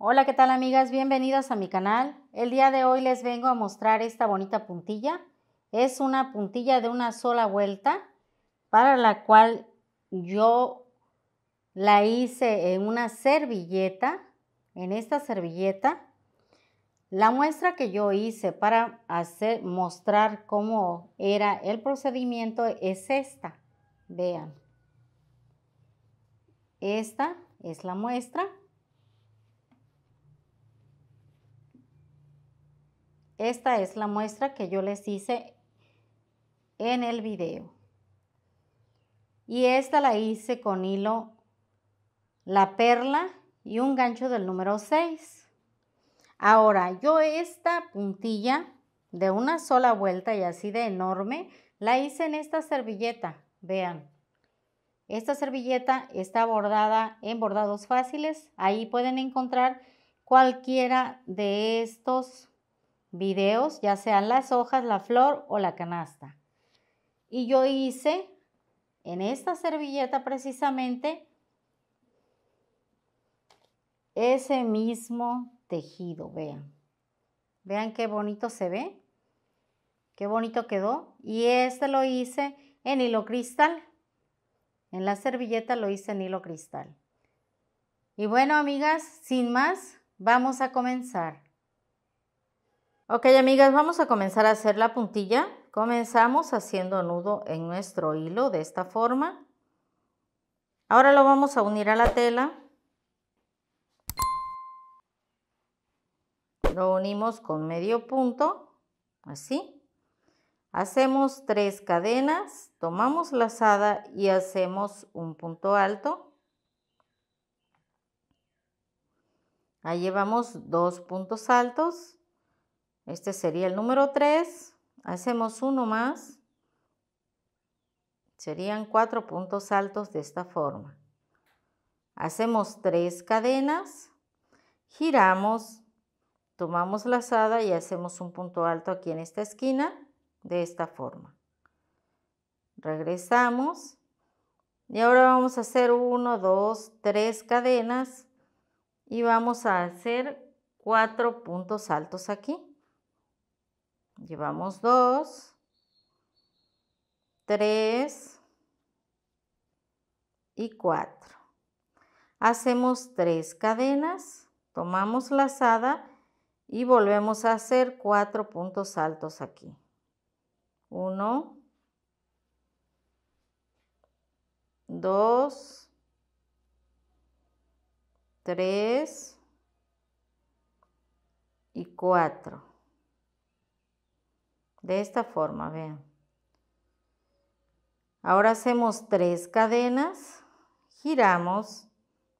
Hola, ¿qué tal amigas? bienvenidos a mi canal. El día de hoy les vengo a mostrar esta bonita puntilla. Es una puntilla de una sola vuelta para la cual yo la hice en una servilleta, en esta servilleta. La muestra que yo hice para hacer, mostrar cómo era el procedimiento es esta. Vean. Esta es la muestra. Esta es la muestra que yo les hice en el video. Y esta la hice con hilo, la perla y un gancho del número 6. Ahora, yo esta puntilla de una sola vuelta y así de enorme, la hice en esta servilleta, vean. Esta servilleta está bordada en bordados fáciles, ahí pueden encontrar cualquiera de estos videos, ya sean las hojas, la flor o la canasta. Y yo hice en esta servilleta precisamente ese mismo tejido, vean. Vean qué bonito se ve, qué bonito quedó. Y este lo hice en hilo cristal. En la servilleta lo hice en hilo cristal. Y bueno, amigas, sin más, vamos a comenzar. Ok, amigas, vamos a comenzar a hacer la puntilla. Comenzamos haciendo nudo en nuestro hilo de esta forma. Ahora lo vamos a unir a la tela. Lo unimos con medio punto, así. Hacemos tres cadenas, tomamos lazada y hacemos un punto alto. Ahí llevamos dos puntos altos este sería el número 3. Hacemos uno más. Serían cuatro puntos altos de esta forma. Hacemos tres cadenas, giramos, tomamos lazada y hacemos un punto alto aquí en esta esquina de esta forma. Regresamos y ahora vamos a hacer 1, 2, tres cadenas y vamos a hacer cuatro puntos altos aquí. Llevamos 2 3 y 4. Hacemos 3 cadenas, tomamos lazada y volvemos a hacer 4 puntos altos aquí. 1 2 3 y 4 de esta forma, vean. Ahora hacemos tres cadenas, giramos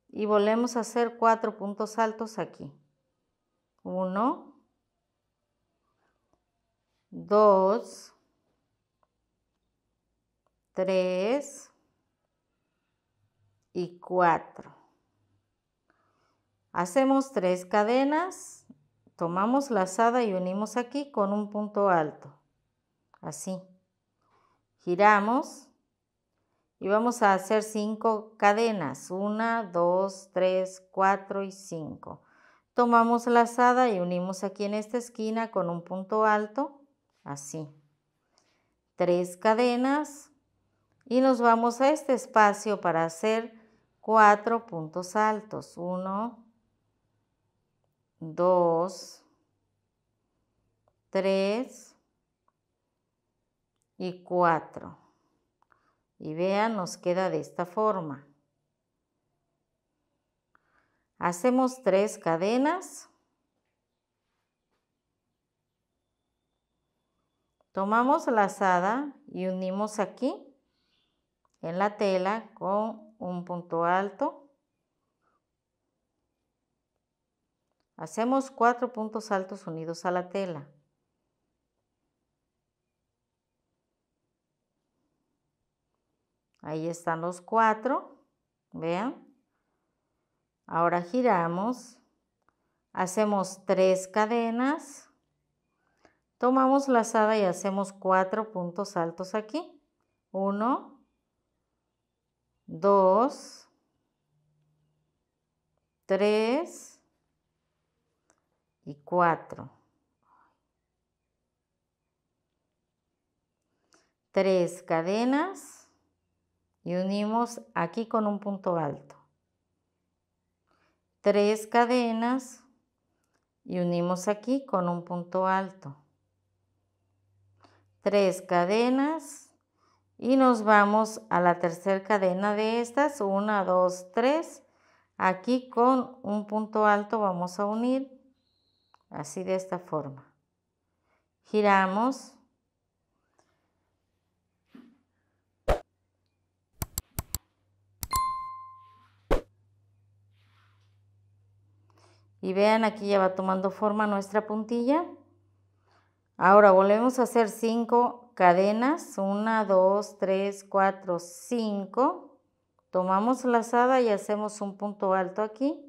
y volvemos a hacer cuatro puntos altos aquí. Uno, dos, tres y cuatro. Hacemos tres cadenas, tomamos lazada y unimos aquí con un punto alto. Así. giramos y vamos a hacer 5 cadenas, 1 2 3 4 y 5. Tomamos la lazada y unimos aquí en esta esquina con un punto alto, así. 3 cadenas y nos vamos a este espacio para hacer 4 puntos altos, 1 2 3 y 4. Y vean, nos queda de esta forma. Hacemos tres cadenas. Tomamos la lazada y unimos aquí en la tela con un punto alto. Hacemos cuatro puntos altos unidos a la tela. Ahí están los cuatro, vean. Ahora giramos, hacemos tres cadenas, tomamos la lazada y hacemos cuatro puntos altos aquí. Uno, dos, tres y cuatro. Tres cadenas y unimos aquí con un punto alto. Tres cadenas y unimos aquí con un punto alto. Tres cadenas y nos vamos a la tercera cadena de estas, una, dos, tres. Aquí con un punto alto vamos a unir así de esta forma. Giramos Y vean, aquí ya va tomando forma nuestra puntilla. Ahora volvemos a hacer 5 cadenas. 1, 2, 3, 4, 5. Tomamos lazada y hacemos un punto alto aquí.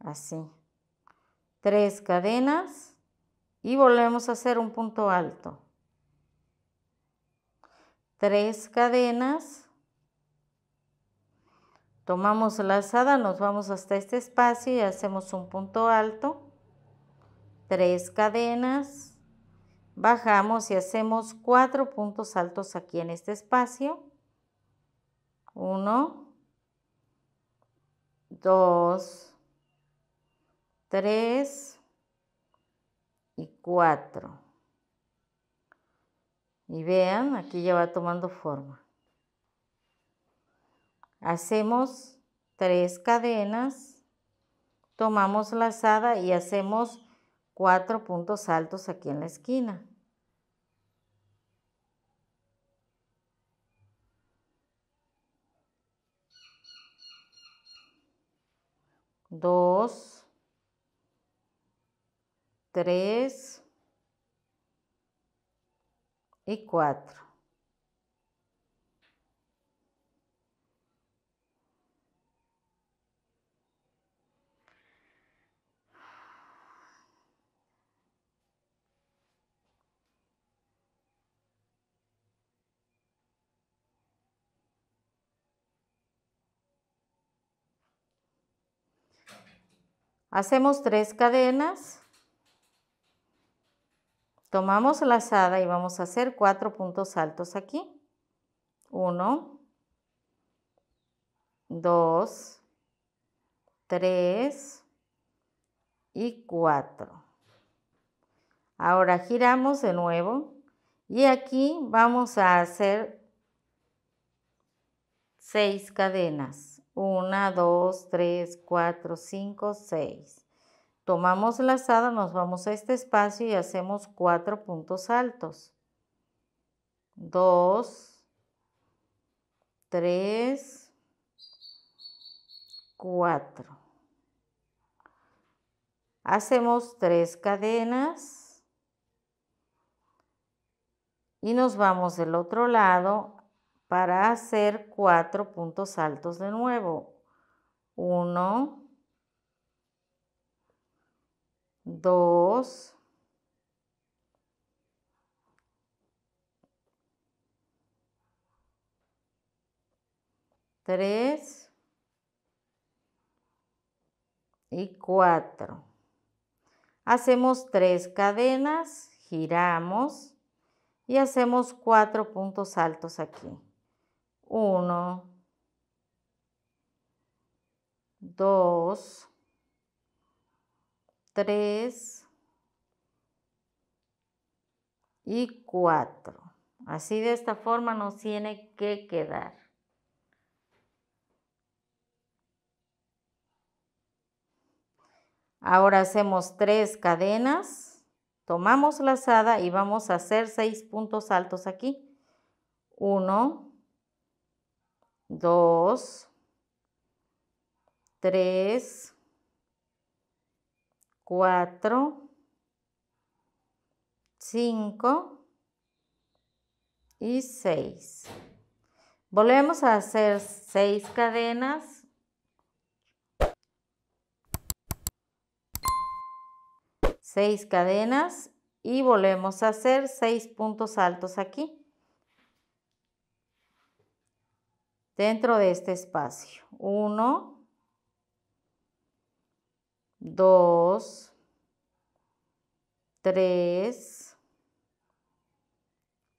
Así. 3 cadenas y volvemos a hacer un punto alto. 3 cadenas Tomamos la lazada, nos vamos hasta este espacio y hacemos un punto alto, tres cadenas, bajamos y hacemos cuatro puntos altos aquí en este espacio. Uno, dos, tres y cuatro. Y vean, aquí ya va tomando forma. Hacemos tres cadenas, tomamos lazada y hacemos cuatro puntos altos aquí en la esquina. Dos, tres y cuatro. Hacemos tres cadenas. Tomamos la lazada y vamos a hacer cuatro puntos altos aquí. Uno, dos, tres y cuatro. Ahora giramos de nuevo y aquí vamos a hacer seis cadenas. 1, 2, 3, 4, 5, 6. Tomamos la lazada, nos vamos a este espacio y hacemos 4 puntos altos. 2, 3, 4. Hacemos 3 cadenas y nos vamos del otro lado para hacer cuatro puntos altos de nuevo. Uno, dos, tres y cuatro. Hacemos tres cadenas, giramos y hacemos cuatro puntos altos aquí. 1, 2, 3 y 4. Así de esta forma nos tiene que quedar. Ahora hacemos tres cadenas, tomamos lazada y vamos a hacer 6 puntos altos aquí. 1, 2, 3, 4, 5 y 6. Volvemos a hacer 6 cadenas. 6 cadenas y volvemos a hacer seis puntos altos aquí. dentro de este espacio. 1, 2, 3,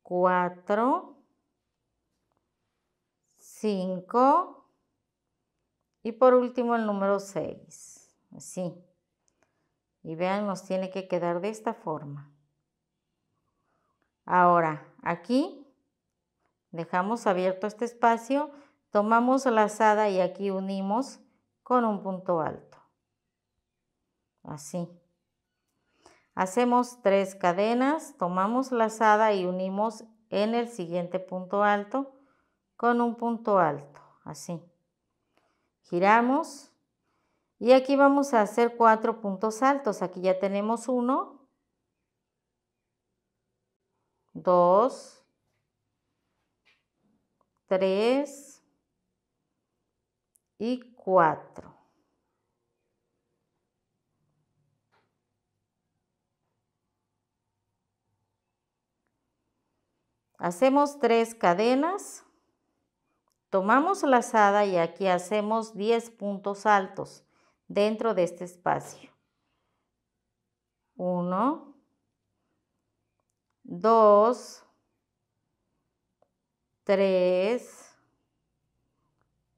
4, 5 y por último el número 6. Así. Y vean, nos tiene que quedar de esta forma. Ahora, aquí dejamos abierto este espacio Tomamos lazada y aquí unimos con un punto alto. Así. Hacemos tres cadenas, tomamos lazada y unimos en el siguiente punto alto con un punto alto, así. Giramos y aquí vamos a hacer cuatro puntos altos. Aquí ya tenemos uno, dos, tres, y 4. Hacemos 3 cadenas, tomamos lazada y aquí hacemos 10 puntos altos dentro de este espacio. 1, 2, 3,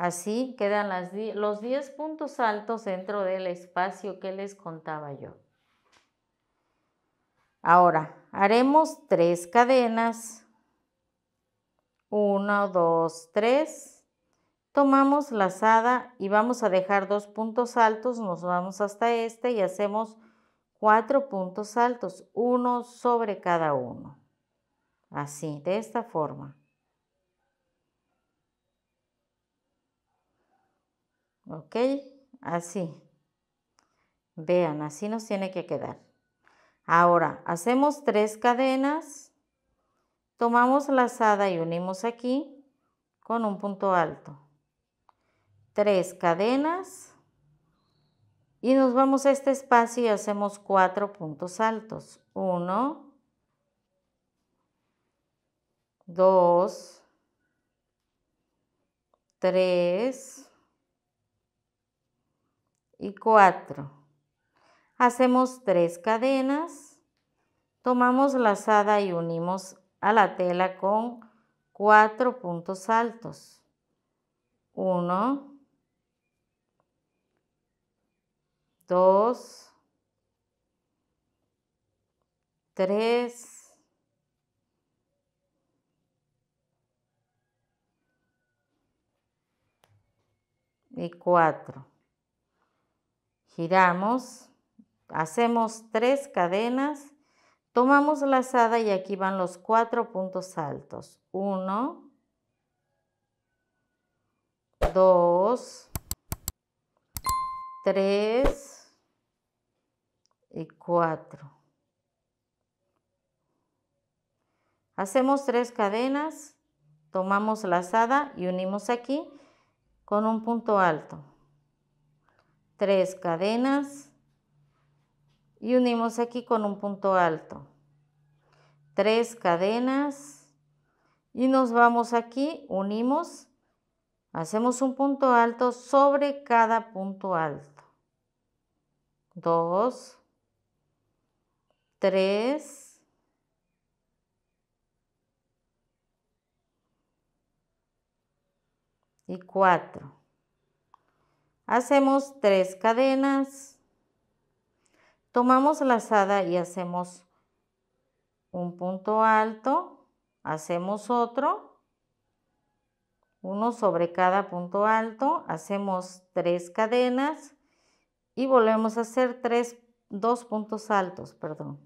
Así quedan los 10 puntos altos dentro del espacio que les contaba yo. Ahora, haremos tres cadenas. 1, 2, 3. Tomamos lazada y vamos a dejar dos puntos altos, nos vamos hasta este y hacemos cuatro puntos altos, uno sobre cada uno. Así, de esta forma. ¿Ok? Así. Vean, así nos tiene que quedar. Ahora, hacemos tres cadenas, tomamos lazada y unimos aquí con un punto alto. Tres cadenas y nos vamos a este espacio y hacemos cuatro puntos altos. Uno, dos, tres, y 4. Hacemos 3 cadenas, tomamos lazada y unimos a la tela con 4 puntos altos. 1, 2, 3, y 4 giramos, hacemos tres cadenas, tomamos lazada y aquí van los cuatro puntos altos. Uno, dos, tres y cuatro. Hacemos tres cadenas, tomamos lazada y unimos aquí con un punto alto tres cadenas y unimos aquí con un punto alto. tres cadenas y nos vamos aquí, unimos, hacemos un punto alto sobre cada punto alto. 2, 3, 4. Hacemos tres cadenas. Tomamos lazada y hacemos un punto alto. Hacemos otro. Uno sobre cada punto alto. Hacemos tres cadenas. Y volvemos a hacer tres, dos puntos altos, perdón.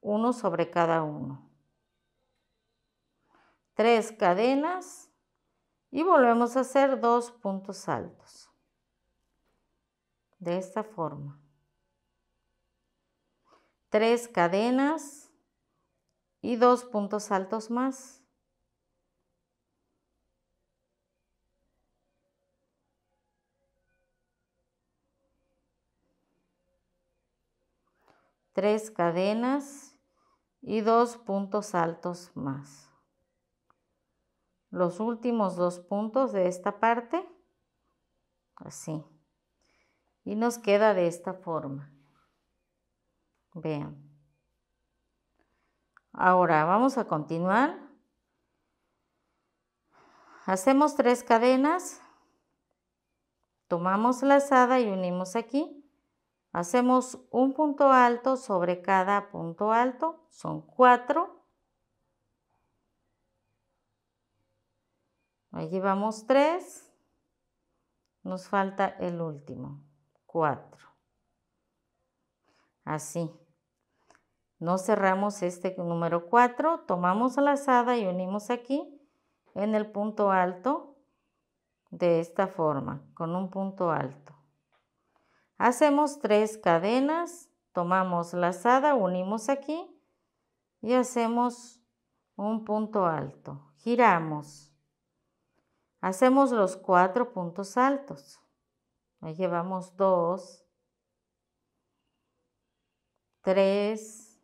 Uno sobre cada uno. Tres cadenas y volvemos a hacer dos puntos altos. De esta forma. Tres cadenas y dos puntos altos más. Tres cadenas y dos puntos altos más los últimos dos puntos de esta parte, así. Y nos queda de esta forma. Vean. Ahora vamos a continuar. Hacemos tres cadenas, tomamos lazada y unimos aquí. Hacemos un punto alto sobre cada punto alto, son cuatro Allí llevamos 3. Nos falta el último, 4. Así. No cerramos este número 4, tomamos la lazada y unimos aquí en el punto alto de esta forma, con un punto alto. Hacemos 3 cadenas, tomamos lazada, unimos aquí y hacemos un punto alto. Giramos. Hacemos los cuatro puntos altos. Ahí llevamos dos, tres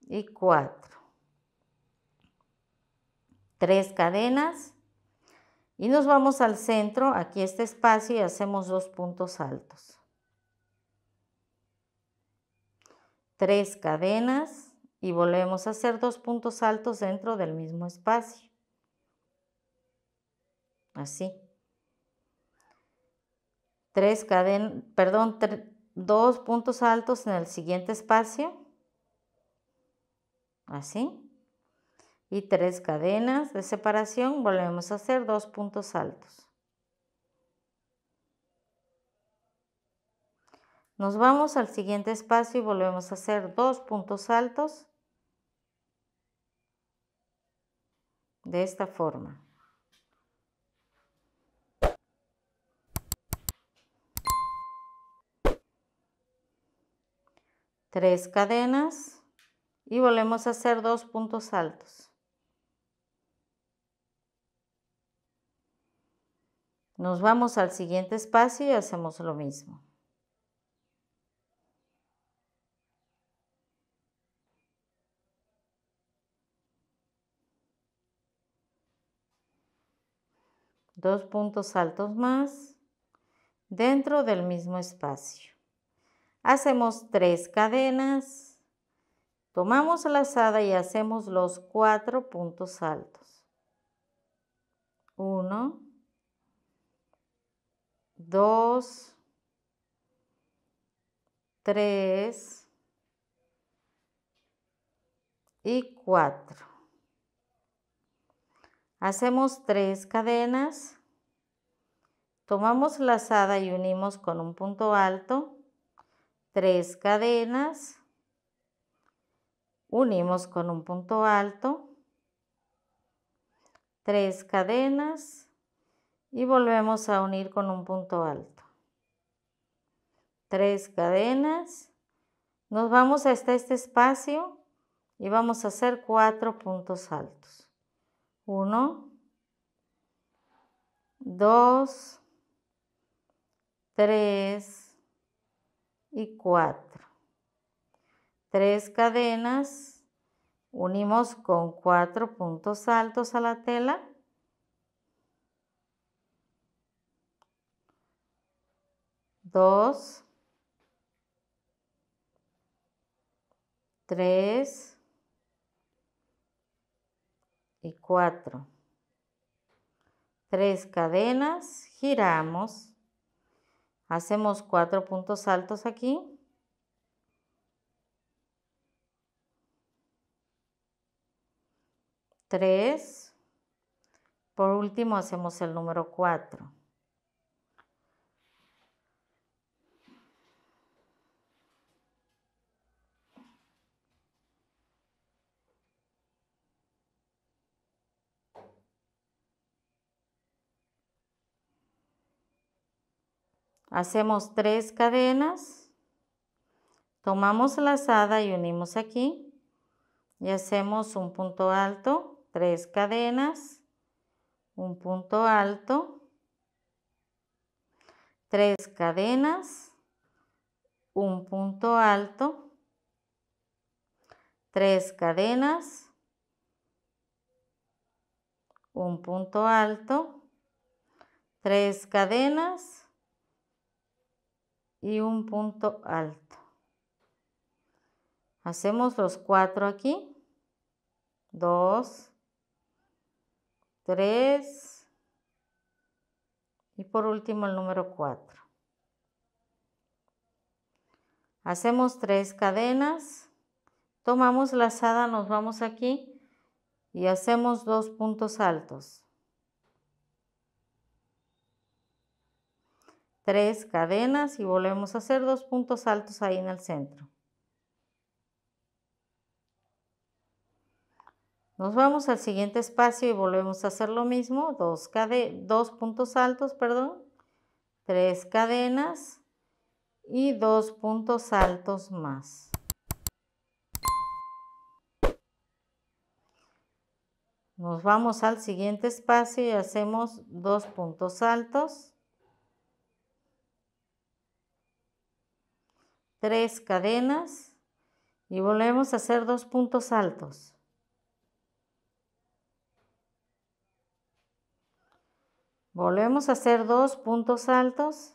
y cuatro. Tres cadenas y nos vamos al centro, aquí este espacio y hacemos dos puntos altos. Tres cadenas y volvemos a hacer dos puntos altos dentro del mismo espacio así. Tres cadenas, perdón, dos puntos altos en el siguiente espacio, así. Y tres cadenas de separación, volvemos a hacer dos puntos altos. Nos vamos al siguiente espacio y volvemos a hacer dos puntos altos de esta forma. tres cadenas y volvemos a hacer dos puntos altos. Nos vamos al siguiente espacio y hacemos lo mismo. Dos puntos altos más dentro del mismo espacio. Hacemos tres cadenas, tomamos la lazada y hacemos los cuatro puntos altos. Uno, dos, tres y cuatro. Hacemos tres cadenas, tomamos la lazada y unimos con un punto alto tres cadenas, unimos con un punto alto, tres cadenas y volvemos a unir con un punto alto. tres cadenas, nos vamos hasta este espacio y vamos a hacer cuatro puntos altos. 1, 2, 3, 4. 3 cadenas unimos con cuatro puntos altos a la tela. 2 3 y 4. 3 cadenas, giramos Hacemos cuatro puntos altos aquí. Tres. Por último hacemos el número cuatro. Hacemos tres cadenas, tomamos lazada y unimos aquí y hacemos un punto alto, tres cadenas, un punto alto, tres cadenas, un punto alto, tres cadenas, un punto alto, tres cadenas, y un punto alto. Hacemos los cuatro aquí. Dos, tres y por último el número cuatro. Hacemos tres cadenas. Tomamos la lazada, nos vamos aquí y hacemos dos puntos altos. tres cadenas y volvemos a hacer dos puntos altos ahí en el centro. Nos vamos al siguiente espacio y volvemos a hacer lo mismo, dos, dos puntos altos, perdón, tres cadenas y dos puntos altos más. Nos vamos al siguiente espacio y hacemos dos puntos altos. tres cadenas y volvemos a hacer dos puntos altos. Volvemos a hacer dos puntos altos.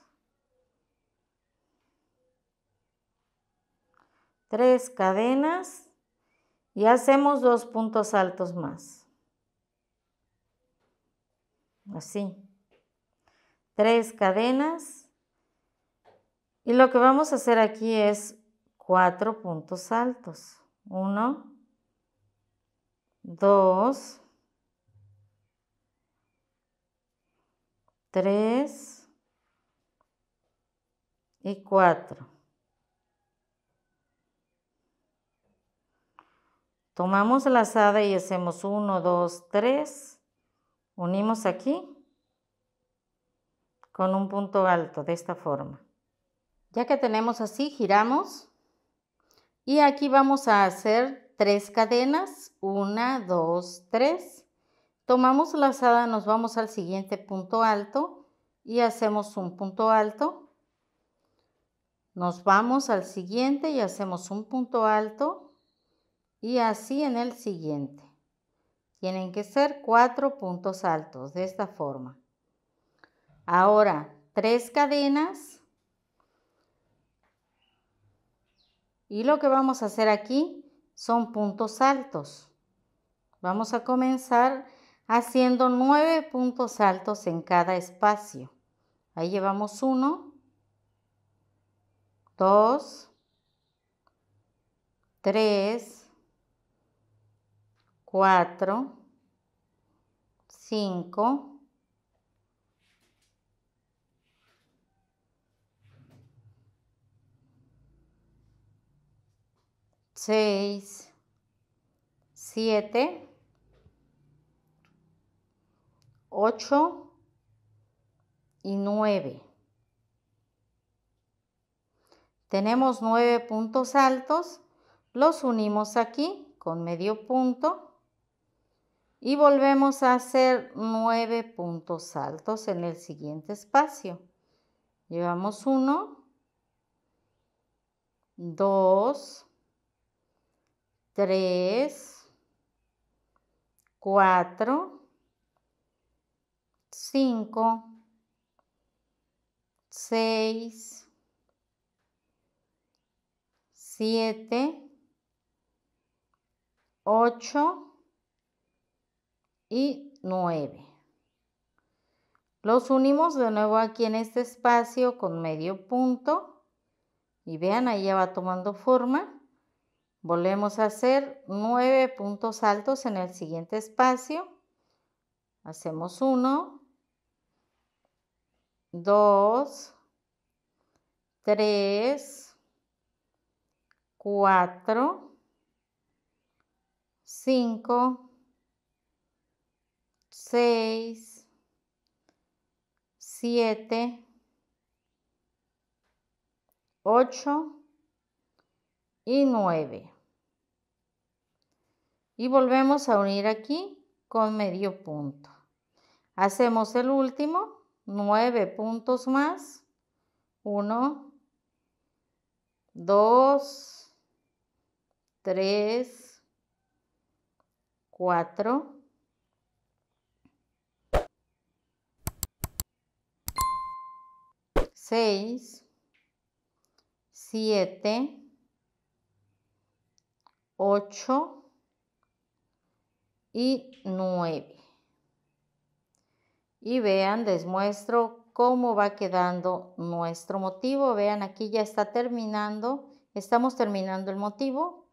Tres cadenas y hacemos dos puntos altos más. Así. Tres cadenas y lo que vamos a hacer aquí es cuatro puntos altos. Uno, dos, tres y cuatro. Tomamos la lazada y hacemos uno, dos, tres. Unimos aquí con un punto alto de esta forma. Ya que tenemos así, giramos. Y aquí vamos a hacer tres cadenas. Una, dos, tres. Tomamos lazada, nos vamos al siguiente punto alto y hacemos un punto alto. Nos vamos al siguiente y hacemos un punto alto y así en el siguiente. Tienen que ser cuatro puntos altos de esta forma. Ahora, tres cadenas Y lo que vamos a hacer aquí son puntos altos. Vamos a comenzar haciendo nueve puntos altos en cada espacio. Ahí llevamos uno, dos, tres, cuatro, cinco, seis siete ocho y nueve Tenemos nueve puntos altos, los unimos aquí con medio punto y volvemos a hacer nueve puntos altos en el siguiente espacio. Llevamos uno dos 3, 4, 5, 6, 7, 8 y 9. Los unimos de nuevo aquí en este espacio con medio punto y vean ahí ya va tomando forma. Volvemos a hacer 9 puntos altos en el siguiente espacio. Hacemos 1, 2, 3, 4, 5, 6, 7, 8 y 9 y volvemos a unir aquí con medio punto. Hacemos el último, 9 puntos más, 1, 2, 3, 4, 6, 7, 8, y 9. Y vean, les muestro cómo va quedando nuestro motivo. Vean, aquí ya está terminando, estamos terminando el motivo.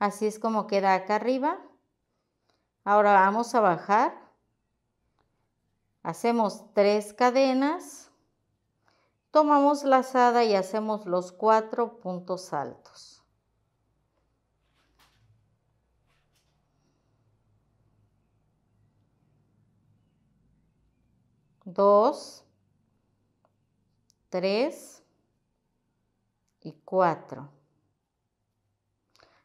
Así es como queda acá arriba. Ahora vamos a bajar. Hacemos tres cadenas. Tomamos lazada y hacemos los cuatro puntos altos. 2, 3 y 4.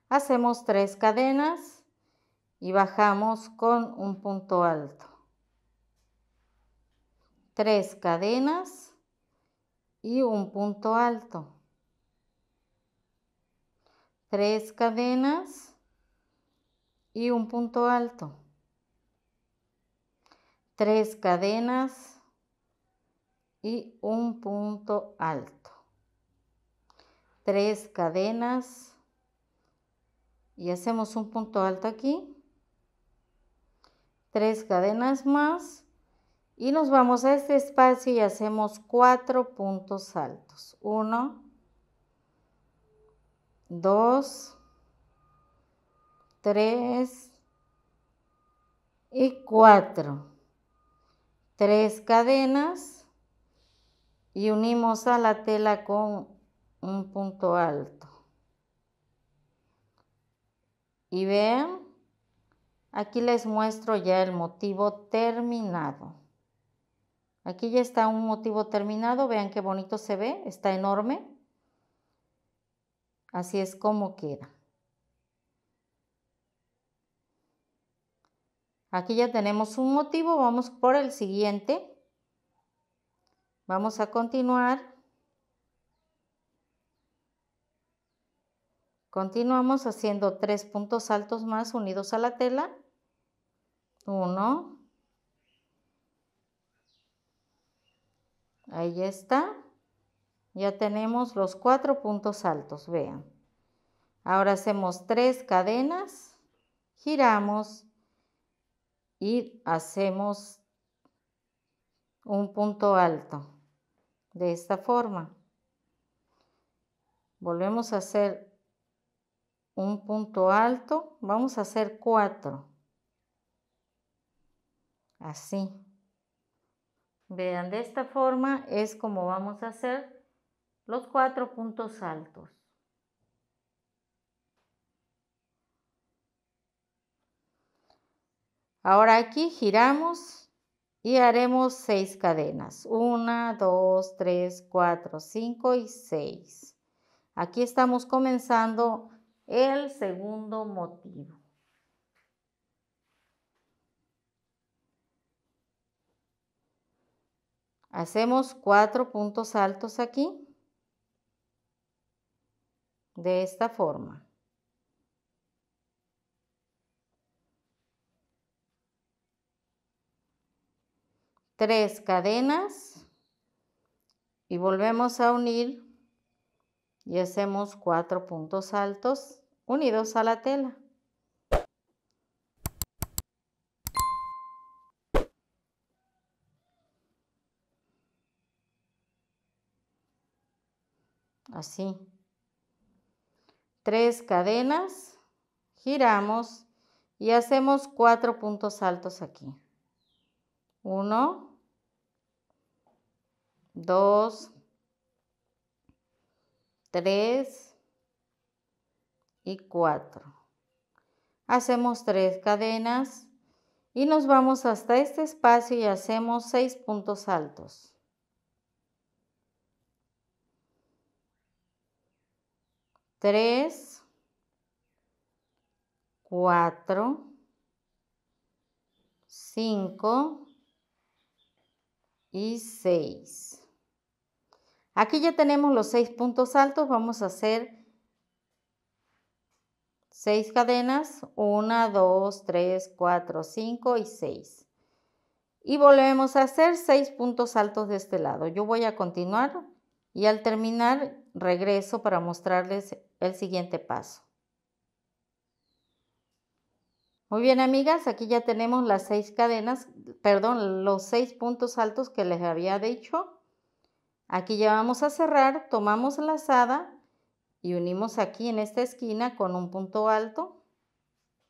Hacemos tres cadenas y bajamos con un punto alto. Tres cadenas y un punto alto. Tres cadenas y un punto alto tres cadenas y un punto alto. Tres cadenas y hacemos un punto alto aquí. Tres cadenas más y nos vamos a este espacio y hacemos cuatro puntos altos. Uno, dos, tres y cuatro tres cadenas y unimos a la tela con un punto alto. Y vean, aquí les muestro ya el motivo terminado. Aquí ya está un motivo terminado, vean qué bonito se ve, está enorme. Así es como queda. Aquí ya tenemos un motivo, vamos por el siguiente. Vamos a continuar. Continuamos haciendo tres puntos altos más unidos a la tela. Uno. Ahí está. Ya tenemos los cuatro puntos altos, vean. Ahora hacemos tres cadenas, giramos y hacemos un punto alto de esta forma volvemos a hacer un punto alto vamos a hacer cuatro así vean de esta forma es como vamos a hacer los cuatro puntos altos Ahora aquí giramos y haremos seis cadenas. 1, 2, 3, 4, 5 y 6. Aquí estamos comenzando el segundo motivo. Hacemos cuatro puntos altos aquí, de esta forma. tres cadenas y volvemos a unir y hacemos cuatro puntos altos unidos a la tela. Así. tres cadenas, giramos y hacemos cuatro puntos altos aquí. uno 2, 3 y 4. Hacemos 3 cadenas y nos vamos hasta este espacio y hacemos 6 puntos altos. Tres, cuatro, cinco y 6 Aquí ya tenemos los seis puntos altos, vamos a hacer seis cadenas, 1, 2, 3, 4, 5 y 6. Y volvemos a hacer seis puntos altos de este lado. Yo voy a continuar y al terminar regreso para mostrarles el siguiente paso. Muy bien amigas, aquí ya tenemos las seis cadenas, perdón, los seis puntos altos que les había dicho Aquí ya vamos a cerrar, tomamos lazada y unimos aquí en esta esquina con un punto alto,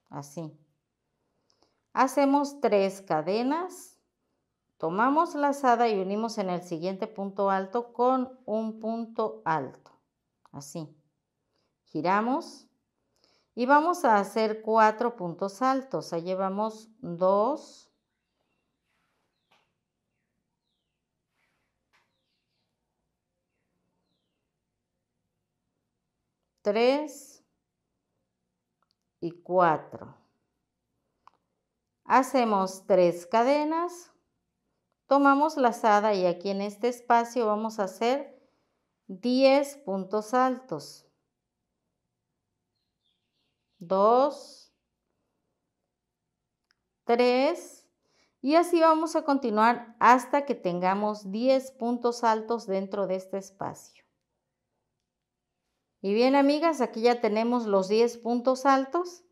así. Hacemos tres cadenas, tomamos lazada y unimos en el siguiente punto alto con un punto alto, así. Giramos y vamos a hacer cuatro puntos altos, ahí llevamos dos, 3 y 4. Hacemos 3 cadenas, tomamos lazada y aquí en este espacio vamos a hacer 10 puntos altos. 2, 3 y así vamos a continuar hasta que tengamos 10 puntos altos dentro de este espacio. Y bien, amigas, aquí ya tenemos los 10 puntos altos.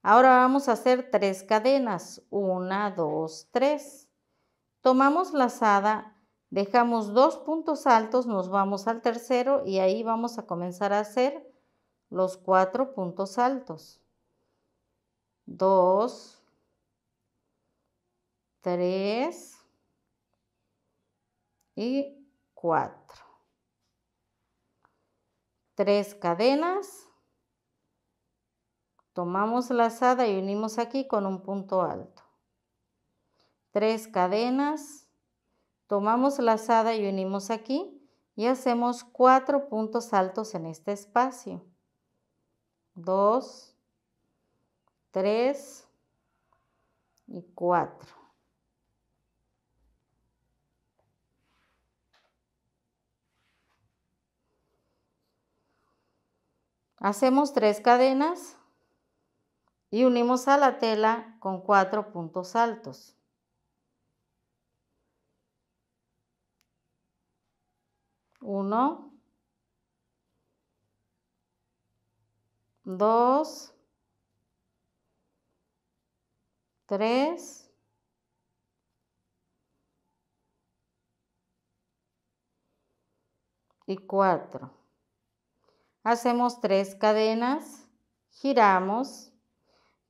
Ahora vamos a hacer tres cadenas. 1, 2, 3. Tomamos lazada, dejamos dos puntos altos, nos vamos al tercero y ahí vamos a comenzar a hacer los cuatro puntos altos. 2, 3 y 4 tres cadenas, tomamos lazada y unimos aquí con un punto alto. tres cadenas, tomamos lazada y unimos aquí y hacemos cuatro puntos altos en este espacio. 2, 3 y 4. Hacemos tres cadenas y unimos a la tela con cuatro puntos altos. Uno, dos, tres, y cuatro. Hacemos tres cadenas, giramos,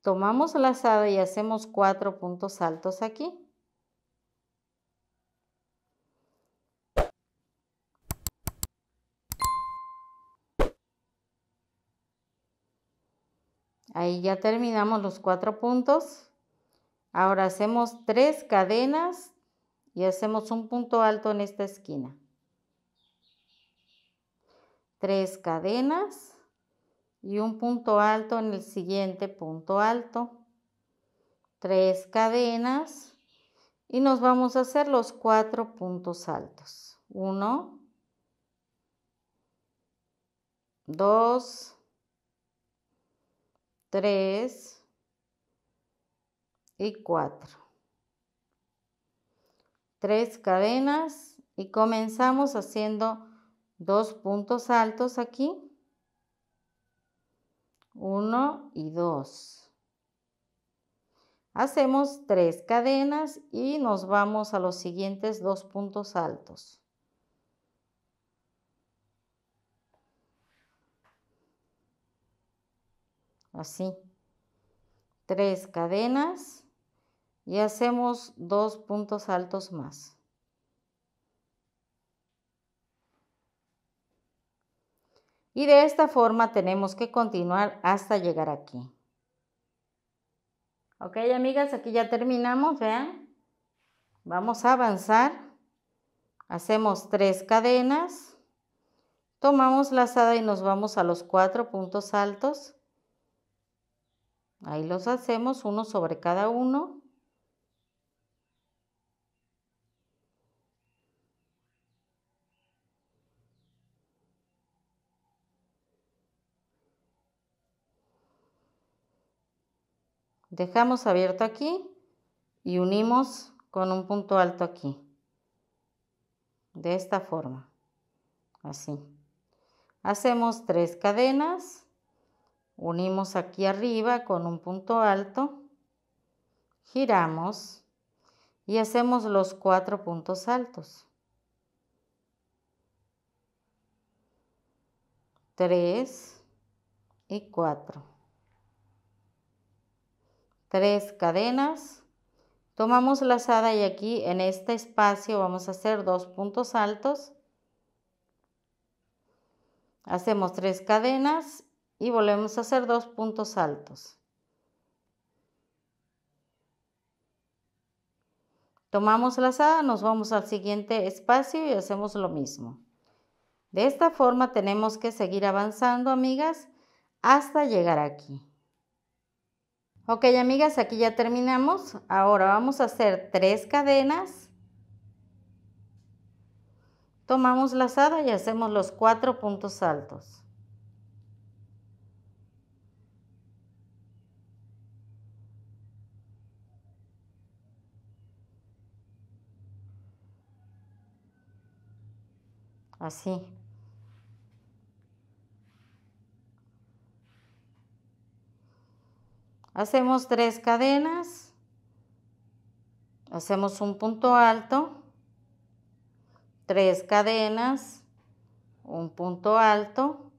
tomamos la lazada y hacemos cuatro puntos altos aquí. Ahí ya terminamos los cuatro puntos. Ahora hacemos tres cadenas y hacemos un punto alto en esta esquina tres cadenas y un punto alto en el siguiente punto alto, tres cadenas y nos vamos a hacer los cuatro puntos altos. Uno, dos, tres y cuatro. Tres cadenas y comenzamos haciendo dos puntos altos aquí, uno y dos. Hacemos tres cadenas y nos vamos a los siguientes dos puntos altos. Así. Tres cadenas y hacemos dos puntos altos más. Y de esta forma tenemos que continuar hasta llegar aquí. Ok, amigas, aquí ya terminamos, vean. Vamos a avanzar. Hacemos tres cadenas. Tomamos lazada y nos vamos a los cuatro puntos altos. Ahí los hacemos, uno sobre cada uno. Dejamos abierto aquí y unimos con un punto alto aquí. De esta forma. Así. Hacemos tres cadenas. Unimos aquí arriba con un punto alto. Giramos y hacemos los cuatro puntos altos. 3 y 4 tres cadenas. Tomamos lazada y aquí en este espacio vamos a hacer dos puntos altos. Hacemos tres cadenas y volvemos a hacer dos puntos altos. Tomamos lazada, nos vamos al siguiente espacio y hacemos lo mismo. De esta forma tenemos que seguir avanzando, amigas, hasta llegar aquí. Ok, amigas, aquí ya terminamos. Ahora vamos a hacer tres cadenas. Tomamos lazada y hacemos los cuatro puntos altos. Así. Hacemos tres cadenas, hacemos un punto alto, tres cadenas, un punto alto,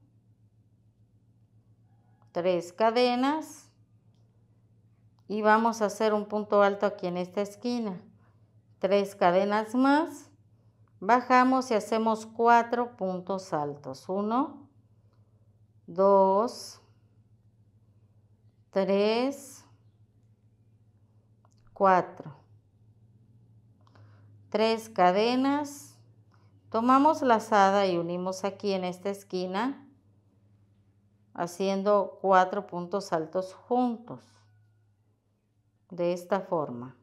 tres cadenas y vamos a hacer un punto alto aquí en esta esquina. Tres cadenas más, bajamos y hacemos cuatro puntos altos. Uno, dos, 3, 4. tres cadenas. Tomamos lazada y unimos aquí en esta esquina haciendo cuatro puntos altos juntos de esta forma.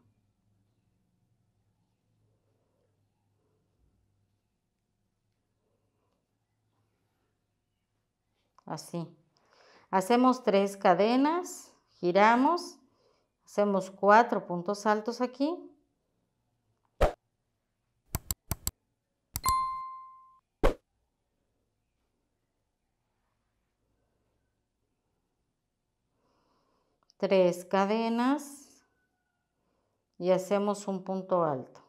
Así. Hacemos tres cadenas, giramos, hacemos cuatro puntos altos aquí. Tres cadenas y hacemos un punto alto.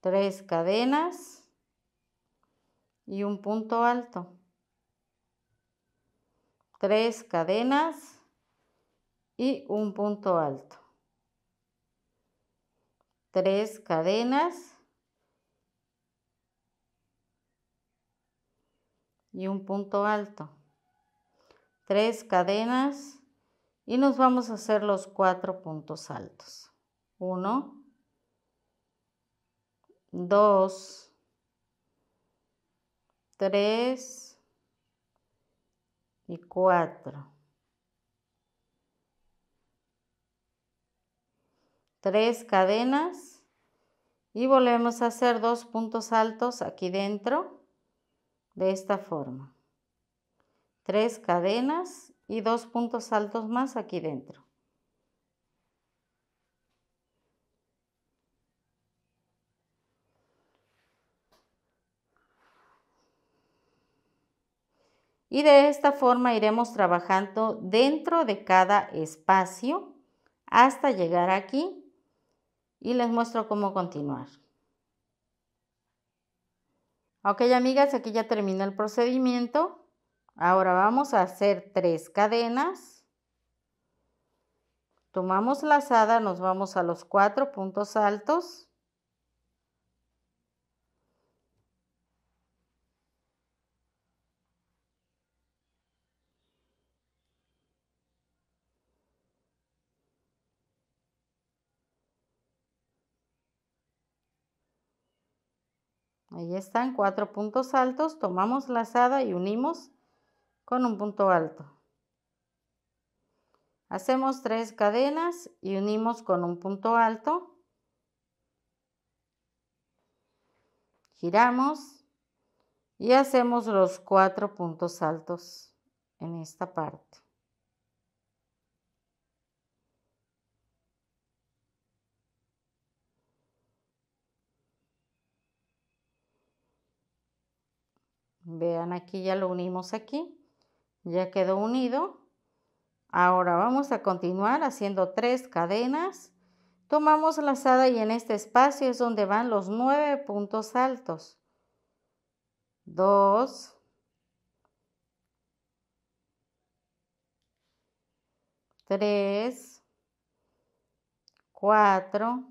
Tres cadenas y un punto alto. Tres cadenas y un punto alto. Tres cadenas y un punto alto. Tres cadenas y nos vamos a hacer los cuatro puntos altos. Uno, dos, 3 y 4. 3 cadenas y volvemos a hacer dos puntos altos aquí dentro de esta forma. 3 cadenas y dos puntos altos más aquí dentro. y de esta forma iremos trabajando dentro de cada espacio hasta llegar aquí y les muestro cómo continuar. Ok amigas, aquí ya termina el procedimiento. Ahora vamos a hacer tres cadenas. Tomamos lazada, nos vamos a los cuatro puntos altos Ahí están cuatro puntos altos, tomamos lazada y unimos con un punto alto. Hacemos tres cadenas y unimos con un punto alto. Giramos y hacemos los cuatro puntos altos en esta parte. Vean aquí, ya lo unimos aquí. Ya quedó unido. Ahora vamos a continuar haciendo tres cadenas. Tomamos lazada y en este espacio es donde van los nueve puntos altos. Dos. Tres. Cuatro.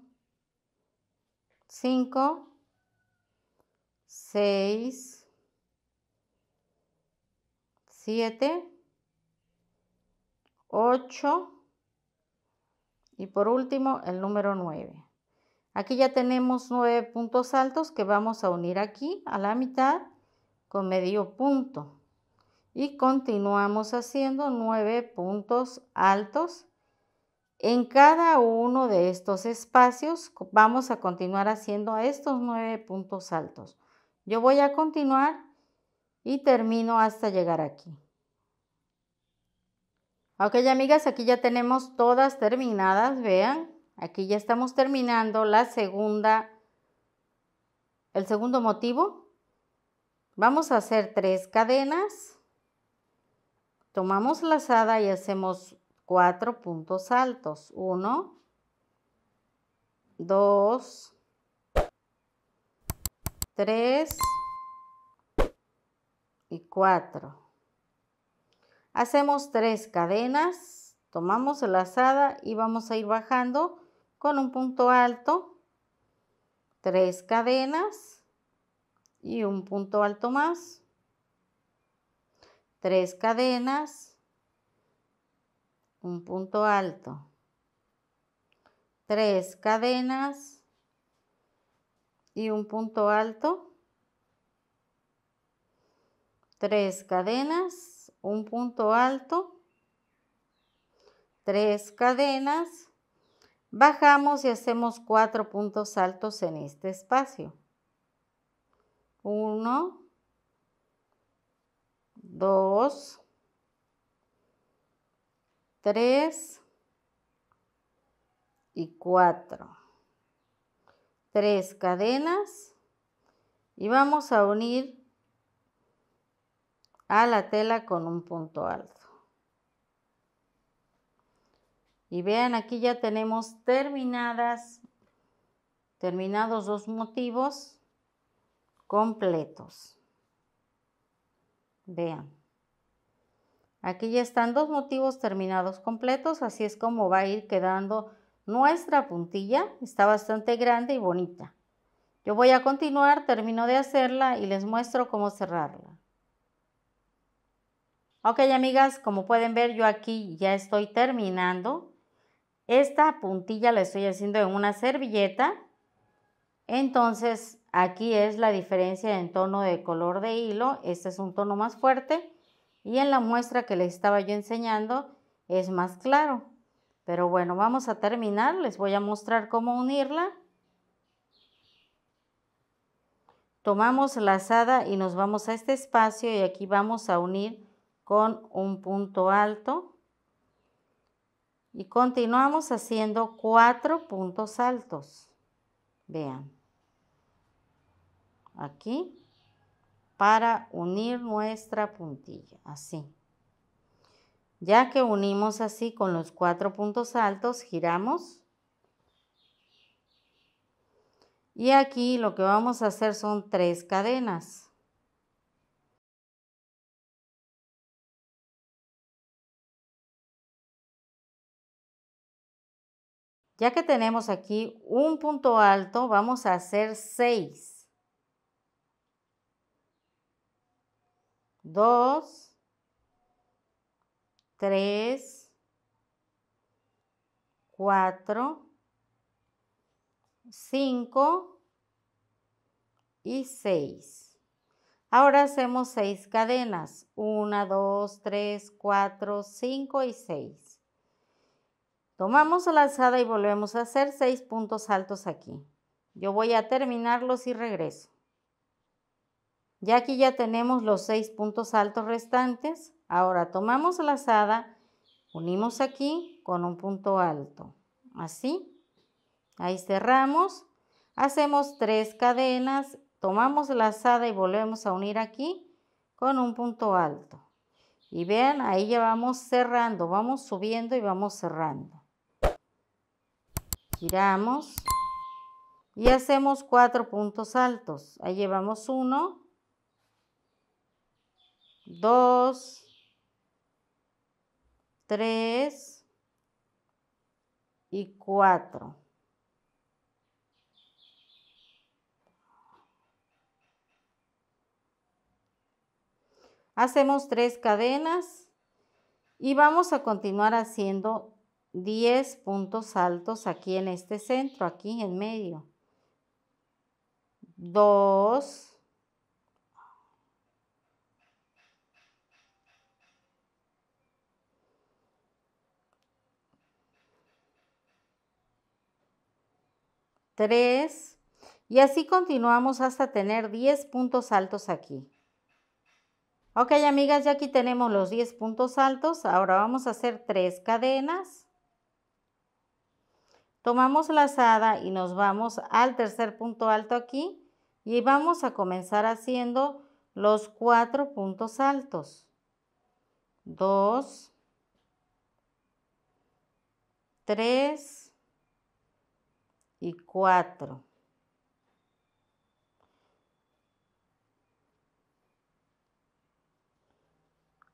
Cinco. Seis. 7, 8 y por último el número 9. Aquí ya tenemos 9 puntos altos que vamos a unir aquí a la mitad con medio punto. Y continuamos haciendo 9 puntos altos. En cada uno de estos espacios vamos a continuar haciendo estos 9 puntos altos. Yo voy a continuar y termino hasta llegar aquí. Ok, amigas, aquí ya tenemos todas terminadas, vean. Aquí ya estamos terminando la segunda, el segundo motivo. Vamos a hacer tres cadenas. Tomamos lazada y hacemos cuatro puntos altos. Uno, dos, tres, y 4. Hacemos tres cadenas, tomamos la lazada y vamos a ir bajando con un punto alto, tres cadenas y un punto alto más, tres cadenas, un punto alto, tres cadenas y un punto alto tres cadenas, un punto alto, tres cadenas, bajamos y hacemos cuatro puntos altos en este espacio. Uno, dos, tres y cuatro. Tres cadenas y vamos a unir a la tela con un punto alto. Y vean, aquí ya tenemos terminadas, terminados dos motivos completos. Vean. Aquí ya están dos motivos terminados completos, así es como va a ir quedando nuestra puntilla. Está bastante grande y bonita. Yo voy a continuar, termino de hacerla y les muestro cómo cerrarla. Ok, amigas, como pueden ver, yo aquí ya estoy terminando. Esta puntilla la estoy haciendo en una servilleta. Entonces, aquí es la diferencia en tono de color de hilo. Este es un tono más fuerte. Y en la muestra que les estaba yo enseñando es más claro. Pero bueno, vamos a terminar. Les voy a mostrar cómo unirla. Tomamos la lazada y nos vamos a este espacio y aquí vamos a unir con un punto alto y continuamos haciendo cuatro puntos altos. Vean, aquí para unir nuestra puntilla, así. Ya que unimos así con los cuatro puntos altos, giramos. Y aquí lo que vamos a hacer son tres cadenas. Ya que tenemos aquí un punto alto, vamos a hacer 6. 2, 3, 4, 5 y 6. Ahora hacemos 6 cadenas. 1, 2, 3, 4, 5 y 6. Tomamos la alzada y volvemos a hacer seis puntos altos aquí. Yo voy a terminarlos y regreso. Ya aquí ya tenemos los seis puntos altos restantes. Ahora tomamos la alzada, unimos aquí con un punto alto. Así. Ahí cerramos. Hacemos tres cadenas, tomamos la asada y volvemos a unir aquí con un punto alto. Y vean, ahí ya vamos cerrando, vamos subiendo y vamos cerrando giramos y hacemos cuatro puntos altos. Ahí llevamos uno, dos, tres y cuatro. Hacemos tres cadenas y vamos a continuar haciendo 10 puntos altos aquí en este centro, aquí en medio. 2, 3 y así continuamos hasta tener 10 puntos altos aquí. Ok, amigas, ya aquí tenemos los 10 puntos altos. Ahora vamos a hacer 3 cadenas tomamos la lazada y nos vamos al tercer punto alto aquí y vamos a comenzar haciendo los cuatro puntos altos 2 3 y 4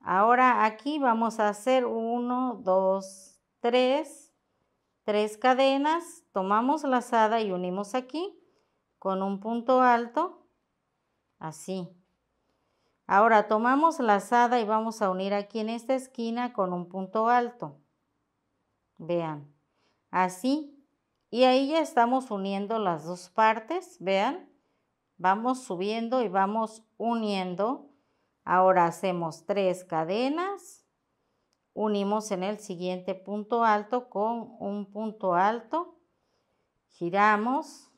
Ahora aquí vamos a hacer 1, 2, 3 y tres cadenas, tomamos lazada y unimos aquí con un punto alto, así. Ahora tomamos lazada y vamos a unir aquí en esta esquina con un punto alto. Vean, así. Y ahí ya estamos uniendo las dos partes, vean. Vamos subiendo y vamos uniendo. Ahora hacemos tres cadenas unimos en el siguiente punto alto con un punto alto, giramos,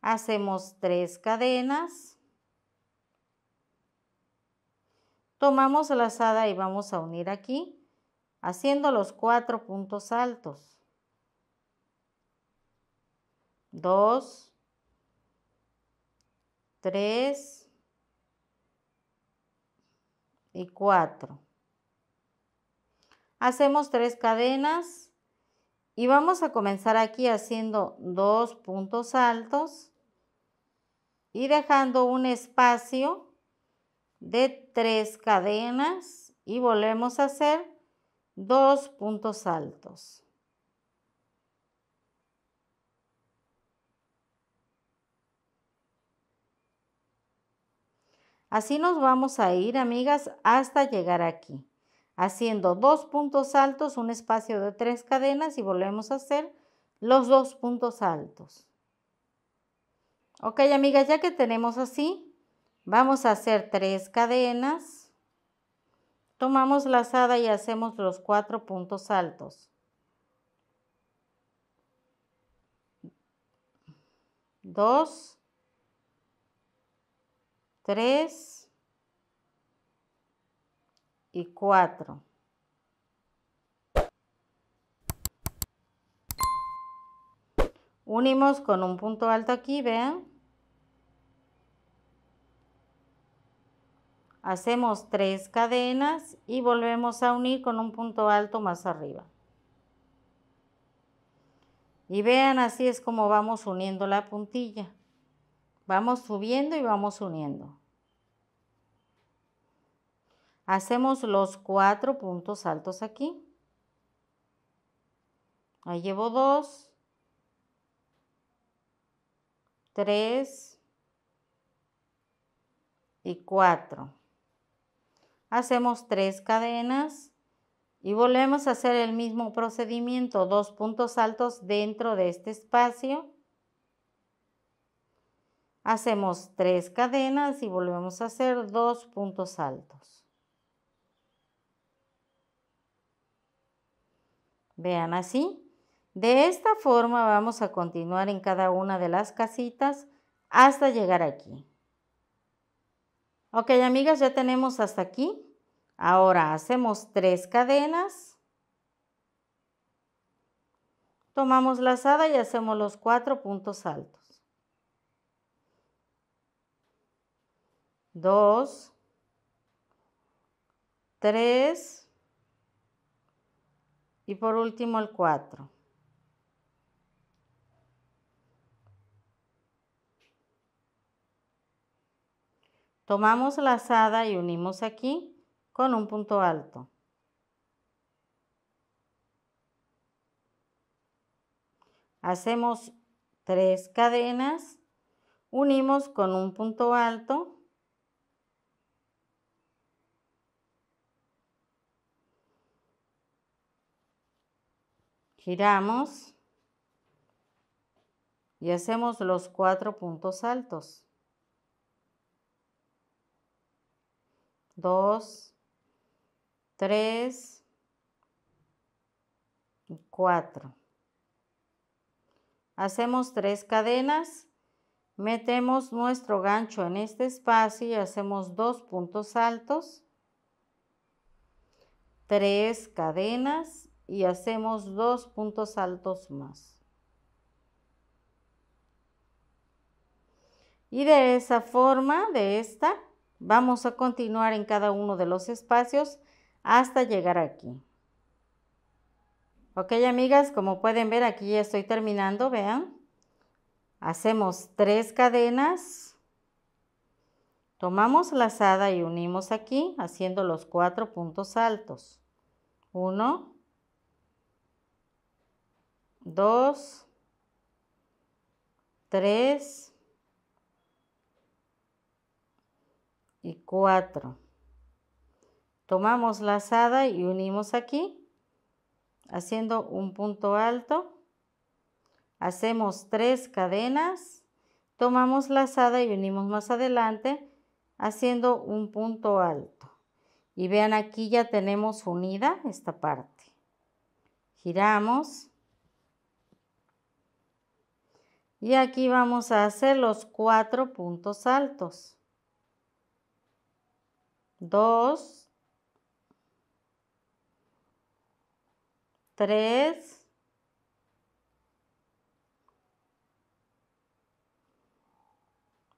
hacemos tres cadenas, tomamos la lazada y vamos a unir aquí haciendo los cuatro puntos altos. Dos, tres, y 4. Hacemos tres cadenas y vamos a comenzar aquí haciendo dos puntos altos y dejando un espacio de tres cadenas y volvemos a hacer dos puntos altos. Así nos vamos a ir, amigas, hasta llegar aquí, haciendo dos puntos altos, un espacio de tres cadenas y volvemos a hacer los dos puntos altos. Ok, amigas, ya que tenemos así, vamos a hacer tres cadenas. Tomamos lazada y hacemos los cuatro puntos altos. Dos, 3 y 4. Unimos con un punto alto aquí, vean. Hacemos tres cadenas y volvemos a unir con un punto alto más arriba. Y vean, así es como vamos uniendo la puntilla. Vamos subiendo y vamos uniendo. Hacemos los cuatro puntos altos aquí. Ahí llevo dos, tres y cuatro. Hacemos tres cadenas y volvemos a hacer el mismo procedimiento, dos puntos altos dentro de este espacio. Hacemos tres cadenas y volvemos a hacer dos puntos altos. Vean así. De esta forma vamos a continuar en cada una de las casitas hasta llegar aquí. Ok, amigas, ya tenemos hasta aquí. Ahora hacemos tres cadenas. Tomamos lazada y hacemos los cuatro puntos altos. Dos, tres, y por último el 4. Tomamos la lazada y unimos aquí con un punto alto. Hacemos tres cadenas, unimos con un punto alto giramos y hacemos los cuatro puntos altos. Dos, tres y cuatro. Hacemos tres cadenas, metemos nuestro gancho en este espacio y hacemos dos puntos altos, tres cadenas y hacemos dos puntos altos más. Y de esa forma, de esta, vamos a continuar en cada uno de los espacios hasta llegar aquí. Ok, amigas, como pueden ver, aquí ya estoy terminando, vean. Hacemos tres cadenas. Tomamos lazada y unimos aquí, haciendo los cuatro puntos altos. Uno, 2, 3 y 4. Tomamos lazada y unimos aquí, haciendo un punto alto. Hacemos tres cadenas, tomamos lazada y unimos más adelante, haciendo un punto alto. Y vean aquí ya tenemos unida esta parte. Giramos y aquí vamos a hacer los cuatro puntos altos. Dos. Tres.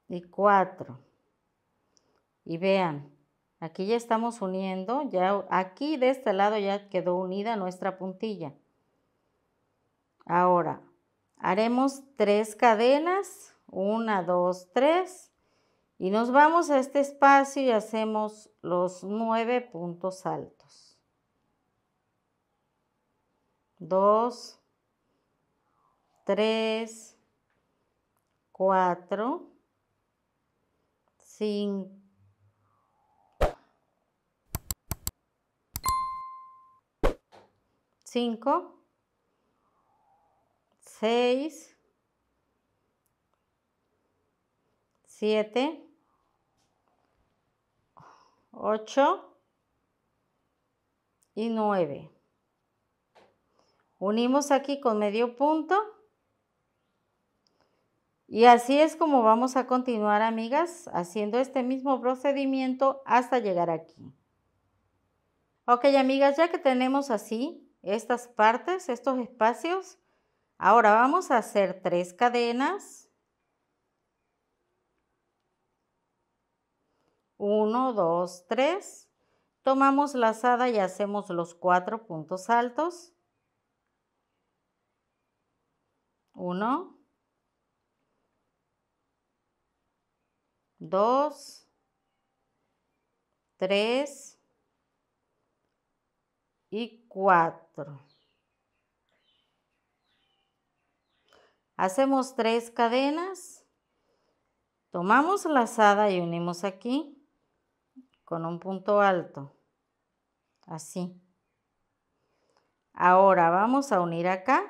Y cuatro. Y vean, aquí ya estamos uniendo, ya aquí de este lado ya quedó unida nuestra puntilla. Ahora, haremos tres cadenas 1, 2, 3 y nos vamos a este espacio y hacemos los nueve puntos altos 2 3 4 5 6, 7, 8 y 9. Unimos aquí con medio punto. Y así es como vamos a continuar, amigas, haciendo este mismo procedimiento hasta llegar aquí. Ok, amigas, ya que tenemos así estas partes, estos espacios, Ahora vamos a hacer tres cadenas. 1, 2, 3. Tomamos lazada y hacemos los cuatro puntos altos. 1, 2, 3 y 4. Hacemos tres cadenas, tomamos lazada y unimos aquí con un punto alto, así. Ahora vamos a unir acá,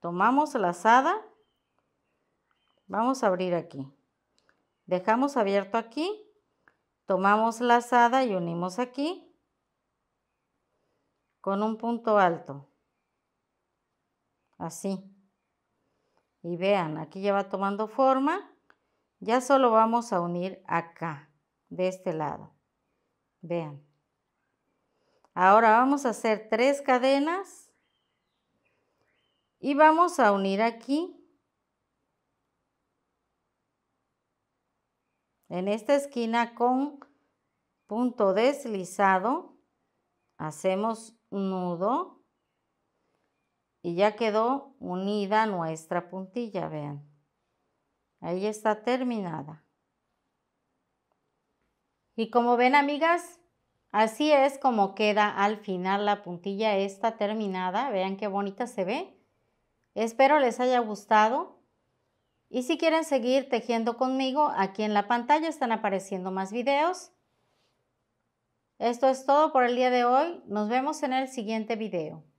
tomamos lazada, vamos a abrir aquí, dejamos abierto aquí, tomamos lazada y unimos aquí con un punto alto así. Y vean, aquí ya va tomando forma. Ya solo vamos a unir acá, de este lado. Vean. Ahora vamos a hacer tres cadenas y vamos a unir aquí. En esta esquina con punto deslizado hacemos nudo y ya quedó unida nuestra puntilla, vean. Ahí está terminada. Y como ven amigas, así es como queda al final la puntilla está terminada. Vean qué bonita se ve. Espero les haya gustado. Y si quieren seguir tejiendo conmigo, aquí en la pantalla están apareciendo más videos. Esto es todo por el día de hoy. Nos vemos en el siguiente video.